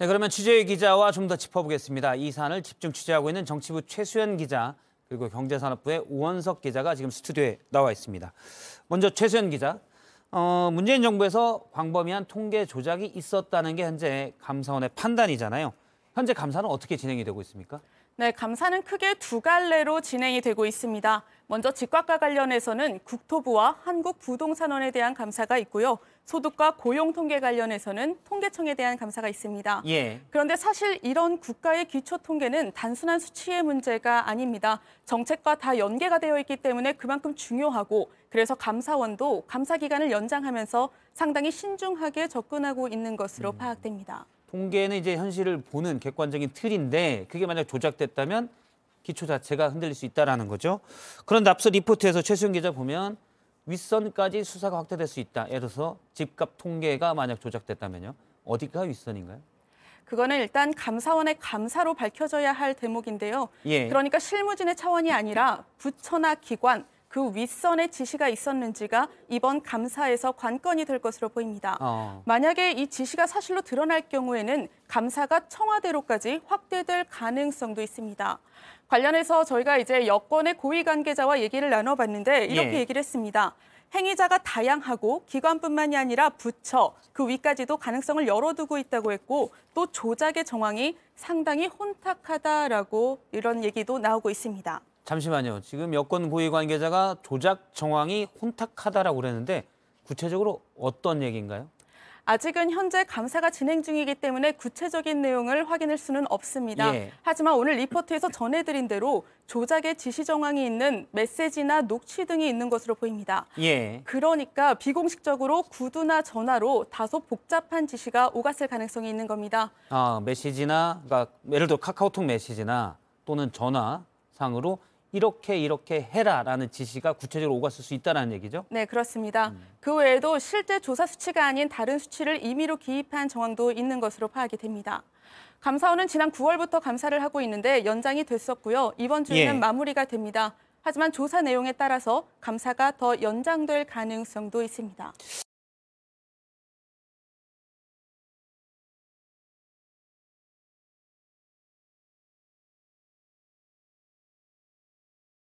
네, 그러면 취재 기자와 좀 더 짚어보겠습니다. 이 사안을 집중 취재하고 있는 정치부 최수현 기자 그리고 경제산업부의 우원석 기자가 지금 스튜디오에 나와 있습니다. 먼저 최수현 기자, 어, 문재인 정부에서 광범위한 통계 조작이 있었다는 게 현재 감사원의 판단이잖아요. 현재 감사는 어떻게 진행이 되고 있습니까? 네, 감사는 크게 두 갈래로 진행이 되고 있습니다. 먼저 직과과 관련해서는 국토부와 한국부동산원에 대한 감사가 있고요. 소득과 고용 통계 관련해서는 통계청에 대한 감사가 있습니다. 예. 그런데 사실 이런 국가의 기초 통계는 단순한 수치의 문제가 아닙니다. 정책과 다 연계가 되어 있기 때문에 그만큼 중요하고 그래서 감사원도 감사 기간을 연장하면서 상당히 신중하게 접근하고 있는 것으로 음. 파악됩니다. 통계는 이제 현실을 보는 객관적인 틀인데 그게 만약 조작됐다면 기초 자체가 흔들릴 수 있다라는 거죠. 그런 납서 리포트에서 최수영 기자 보면 윗선까지 수사가 확대될 수 있다. 예를 들어서 집값 통계가 만약 조작됐다면요. 어디가 윗선인가요? 그거는 일단 감사원의 감사로 밝혀져야 할 대목인데요. 예. 그러니까 실무진의 차원이 아니라 부처나 기관, 그 윗선에 지시가 있었는지가 이번 감사에서 관건이 될 것으로 보입니다. 어. 만약에 이 지시가 사실로 드러날 경우에는 감사가 청와대로까지 확대될 가능성도 있습니다. 관련해서 저희가 이제 여권의 고위 관계자와 얘기를 나눠봤는데 이렇게 예. 얘기를 했습니다. 행위자가 다양하고 기관뿐만이 아니라 부처 그 위까지도 가능성을 열어두고 있다고 했고 또 조작의 정황이 상당히 혼탁하다라고 이런 얘기도 나오고 있습니다. 잠시만요. 지금 여권 고위 관계자가 조작 정황이 혼탁하다라고 그랬는데 구체적으로 어떤 얘기인가요? 아직은 현재 감사가 진행 중이기 때문에 구체적인 내용을 확인할 수는 없습니다. 예. 하지만 오늘 리포트에서 전해드린 대로 조작의 지시 정황이 있는 메시지나 녹취 등이 있는 것으로 보입니다. 예. 그러니까 비공식적으로 구두나 전화로 다소 복잡한 지시가 오갔을 가능성이 있는 겁니다. 아 메시지나 그러니까 예를 들어 카카오톡 메시지나 또는 전화 상으로 이렇게 이렇게 해라라는 지시가 구체적으로 오갔을 수 있다는 얘기죠? 네, 그렇습니다. 음. 그 외에도 실제 조사 수치가 아닌 다른 수치를 임의로 기입한 정황도 있는 것으로 파악이 됩니다. 감사원은 지난 9월부터 감사를 하고 있는데 연장이 됐었고요. 이번 주에는 예. 마무리가 됩니다. 하지만 조사 내용에 따라서 감사가 더 연장될 가능성도 있습니다.